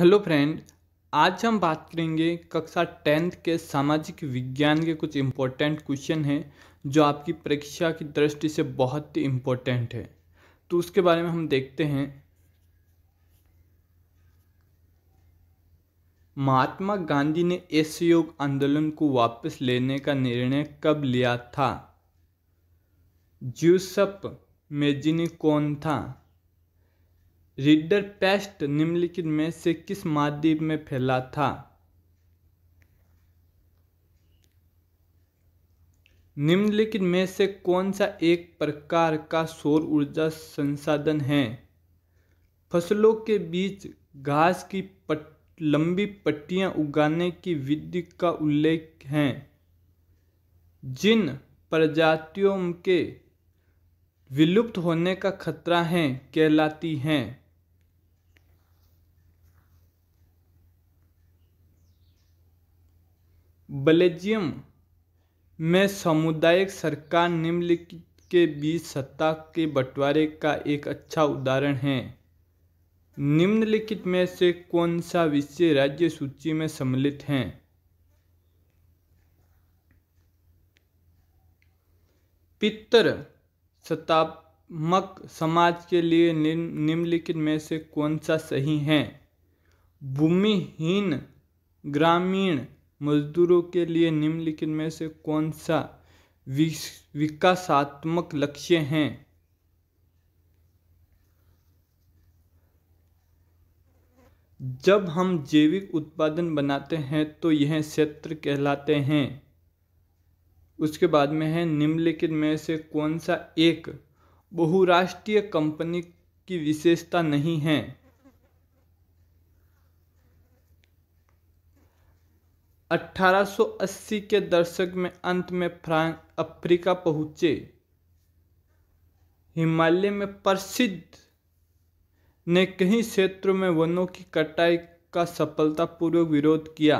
hello friend आज हम बात करेंगे कक्षा टेंथ के सामाजिक विज्ञान के कुछ इम्पोर्टेंट क्वेश्चन हैं जो आपकी परीक्षा की दृष्टि से बहुत ही इम्पोर्टेंट है तो उसके बारे में हम देखते हैं महात्मा गांधी ने योग आंदोलन को वापस लेने का निर्णय कब लिया था ज्यूसप मेजिनी कौन था रिडर पेस्ट निम्नलिखित में से किस महाद्वीप में फैला था निम्नलिखित में से कौन सा एक प्रकार का सौर ऊर्जा संसाधन है फसलों के बीच घास की पट, लंबी पट्टियां उगाने की विधि का उल्लेख है जिन प्रजातियों के विलुप्त होने का खतरा है कहलाती हैं बेल्जियम में सामुदायिक सरकार निम्नलिखित के बीच सत्ता के बंटवारे का एक अच्छा उदाहरण है निम्नलिखित में से कौन सा विषय राज्य सूची में सम्मिलित हैं पितर सत्तात्मक समाज के लिए निम्नलिखित में से कौन सा सही है भूमिहीन ग्रामीण मज़दूरों के लिए निम्नलिखित में से कौन सा विकासात्मक लक्ष्य हैं जब हम जैविक उत्पादन बनाते हैं तो यह क्षेत्र कहलाते हैं उसके बाद में है निम्नलिखित में से कौन सा एक बहुराष्ट्रीय कंपनी की विशेषता नहीं है 1880 के दशक में अंत में फ्रांस अफ्रीका पहुंचे हिमालय में प्रसिद्ध ने कई क्षेत्रों में वनों की कटाई का सफलतापूर्वक विरोध किया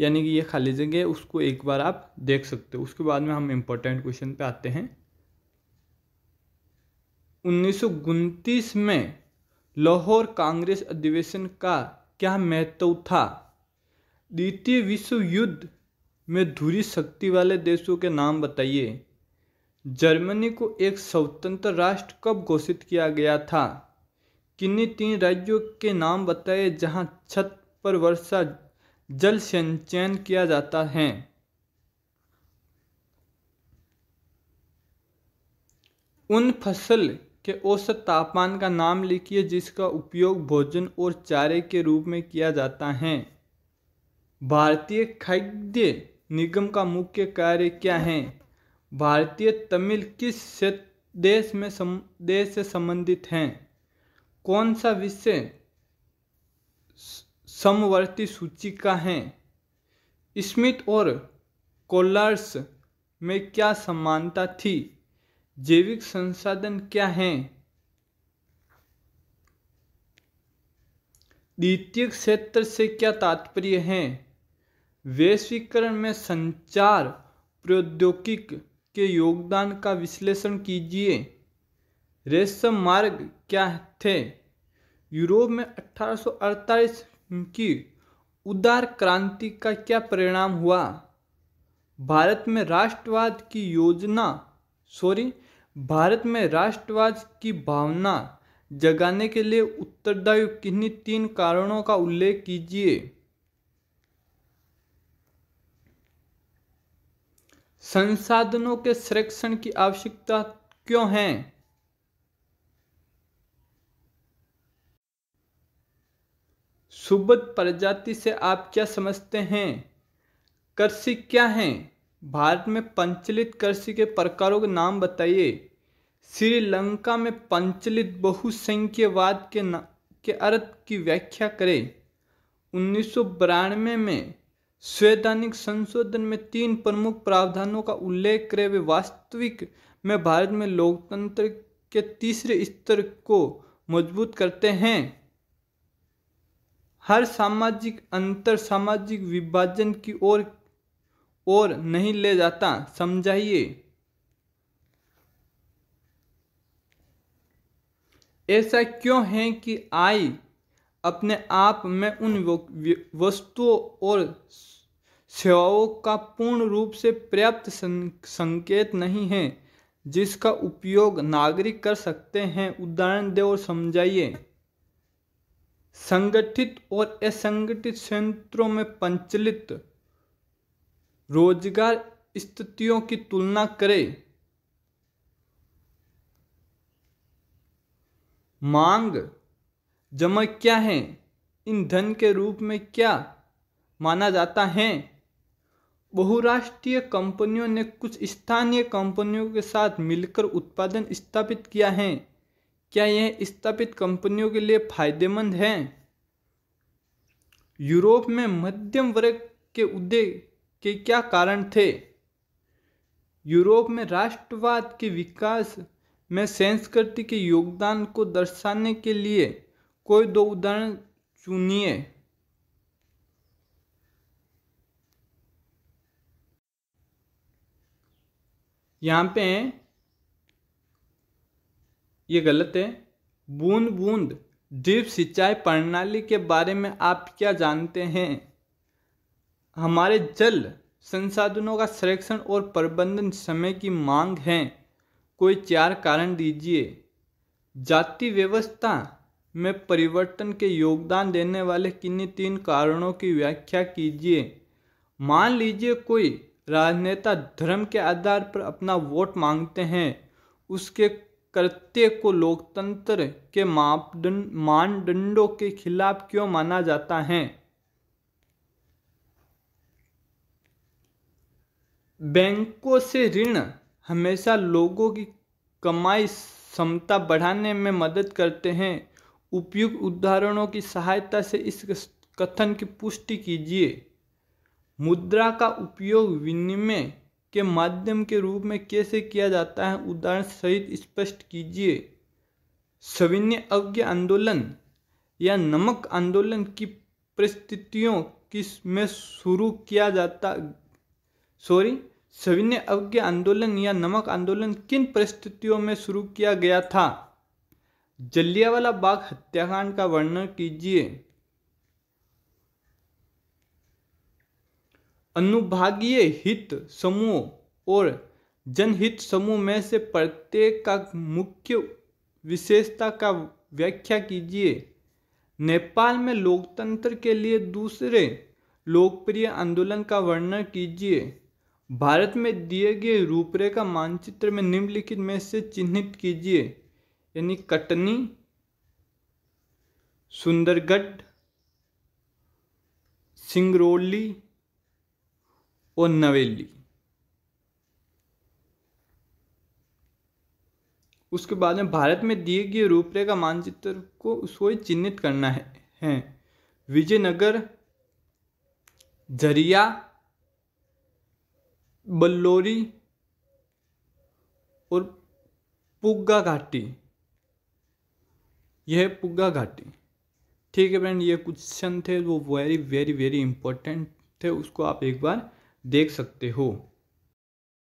यानी कि ये खाली जगह उसको एक बार आप देख सकते हो उसके बाद में हम इम्पोर्टेंट क्वेश्चन पे आते हैं उन्नीस में लाहौर कांग्रेस अधिवेशन का क्या महत्व था द्वितीय विश्व युद्ध में धुरी शक्ति वाले देशों के नाम बताइए जर्मनी को एक स्वतंत्र राष्ट्र कब घोषित किया गया था किन्हीं तीन राज्यों के नाम बताइए जहां छत पर वर्षा जल संचयन किया जाता है उन फसल के औसत तापमान का नाम लिखिए जिसका उपयोग भोजन और चारे के रूप में किया जाता है भारतीय खाद्य निगम का मुख्य कार्य क्या है भारतीय तमिल किस देश में सम, देश से संबंधित हैं कौन सा विषय समवर्ती सूची का है स्मिथ और कोलार्स में क्या समानता थी जैविक संसाधन क्या हैं द्वितीय क्षेत्र से क्या तात्पर्य है वैश्वीकरण में संचार प्रौद्योगिक के योगदान का विश्लेषण कीजिए रेशम मार्ग क्या थे यूरोप में 1848 की उदार क्रांति का क्या परिणाम हुआ भारत में राष्ट्रवाद की योजना सॉरी भारत में राष्ट्रवाद की भावना जगाने के लिए उत्तरदायी किन्हीं तीन कारणों का उल्लेख कीजिए संसाधनों के संरक्षण की आवश्यकता क्यों है सुबद प्रजाति से आप क्या समझते हैं कृषि क्या है भारत में पंचलित कृषि के प्रकारों के नाम बताइए श्रीलंका में पंचलित बहुसंख्यवाद के न, के अर्थ की व्याख्या करें उन्नीस में संवैधानिक संशोधन में तीन प्रमुख प्रावधानों का उल्लेख करे वे वास्तविक में भारत में लोकतंत्र के तीसरे स्तर को मजबूत करते हैं हर सामाजिक अंतर सामाजिक विभाजन की ओर और नहीं ले जाता समझाइए ऐसा क्यों है कि आई अपने आप में उन वस्तुओं और सेवाओं का पूर्ण रूप से पर्याप्त संकेत नहीं है जिसका उपयोग नागरिक कर सकते हैं उदाहरण दे और समझाइए संगठित और असंगठित क्षेत्रों में पंचलित रोजगार स्थितियों की तुलना करें मांग जमा क्या हैं इन धन के रूप में क्या माना जाता है बहुराष्ट्रीय कंपनियों ने कुछ स्थानीय कंपनियों के साथ मिलकर उत्पादन स्थापित किया है क्या यह स्थापित कंपनियों के लिए फायदेमंद है यूरोप में मध्यम वर्ग के उदय के क्या कारण थे यूरोप में राष्ट्रवाद के विकास में संस्कृति के योगदान को दर्शाने के लिए कोई दो उदाहरण चुनिए यहाँ पे ये गलत है बूंद बूंद ड्रिप सिंचाई प्रणाली के बारे में आप क्या जानते हैं हमारे जल संसाधनों का संरक्षण और प्रबंधन समय की मांग है कोई चार कारण दीजिए जाति व्यवस्था में परिवर्तन के योगदान देने वाले किन्हीं तीन कारणों की व्याख्या कीजिए मान लीजिए कोई राजनेता धर्म के आधार पर अपना वोट मांगते हैं उसके कृत्य को लोकतंत्र के मापदंड मानदंडों के खिलाफ क्यों माना जाता है बैंकों से ऋण हमेशा लोगों की कमाई क्षमता बढ़ाने में मदद करते हैं उपयुक्त उदाहरणों की सहायता से इस कथन की पुष्टि कीजिए मुद्रा का उपयोग विनिमय के माध्यम के रूप में कैसे किया जाता है उदाहरण सहित स्पष्ट कीजिए सविनय अज्ञा आंदोलन या नमक आंदोलन की परिस्थितियों किस में शुरू किया जाता सॉरी सविनय अज्ञ आंदोलन या नमक आंदोलन किन परिस्थितियों में शुरू किया गया था जलियावाला बाग हत्याकांड का वर्णन कीजिए अनुभागीय हित समूह और जनहित समूह में से प्रत्येक का मुख्य विशेषता का व्याख्या कीजिए नेपाल में लोकतंत्र के लिए दूसरे लोकप्रिय आंदोलन का वर्णन कीजिए भारत में दिए गए रूपरेखा मानचित्र में निम्नलिखित में से चिन्हित कीजिए यानी कटनी सुंदरगढ़ सिंगरौली और नवेली उसके बाद में भारत में दिए गए रूपरेखा मानचित्र को उसको चिन्हित करना है, है विजयनगर जरिया बल्लोरी और पुग्गा घाटी यह है पुग्गा घाटी ठीक है फ्रेंड ये क्वेश्चन थे वो वेरी वेरी वेरी इंपॉर्टेंट थे उसको आप एक बार देख सकते हो